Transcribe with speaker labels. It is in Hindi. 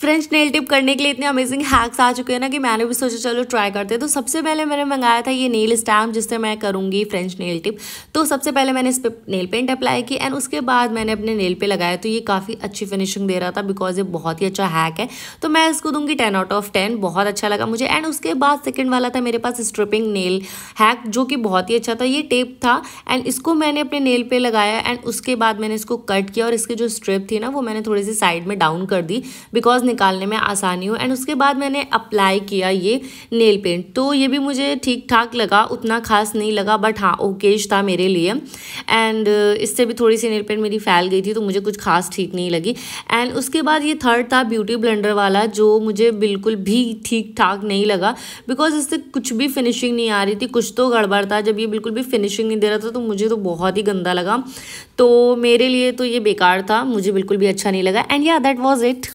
Speaker 1: फ्रेंच नेल टिप करने के लिए इतने अमेजिंग हैक्स आ चुके हैं ना कि मैंने भी सोचा चलो ट्राई करते हैं तो सबसे पहले मैंने मंगाया था ये नेल स्टैम्प जिससे मैं करूँगी फ्रेंच नेल टिप तो सबसे पहले मैंने इस पर नेल पेंट अप्लाई की एंड उसके बाद मैंने अपने नेल पे लगाया तो ये काफ़ी अच्छी फिनिशिंग दे रहा था बिकॉज ये बहुत ही अच्छा हैक है तो मैं इसको दूंगी टेन आउट ऑफ टेन बहुत अच्छा लगा मुझे एंड उसके बाद सेकेंड वाला था मेरे पास स्ट्रिपिंग नेल हैक जो कि बहुत ही अच्छा था ये टेप था एंड इसको मैंने अपने नेल पर लगाया एंड उसके बाद मैंने इसको कट किया और इसकी जो स्ट्रिप थी ना वो मैंने थोड़ी सी साइड में डाउन कर दी बिकॉज निकालने में आसानी हो एंड उसके बाद मैंने अप्लाई किया ये नेल पेंट तो ये भी मुझे ठीक ठाक लगा उतना खास नहीं लगा बट हाँ ओकेज था मेरे लिए एंड uh, इससे भी थोड़ी सी नेल पेंट मेरी फैल गई थी तो मुझे कुछ खास ठीक नहीं लगी एंड उसके बाद ये थर्ड था ब्यूटी ब्लेंडर वाला जो मुझे बिल्कुल भी ठीक ठाक नहीं लगा बिकॉज इससे कुछ भी फिनिशिंग नहीं आ रही थी कुछ तो गड़बड़ था जब ये बिल्कुल भी फिनिशिंग नहीं दे रहा था तो मुझे तो बहुत ही गंदा लगा तो मेरे लिए तो ये बेकार था मुझे बिल्कुल भी अच्छा नहीं लगा एंड या दैट वॉज इट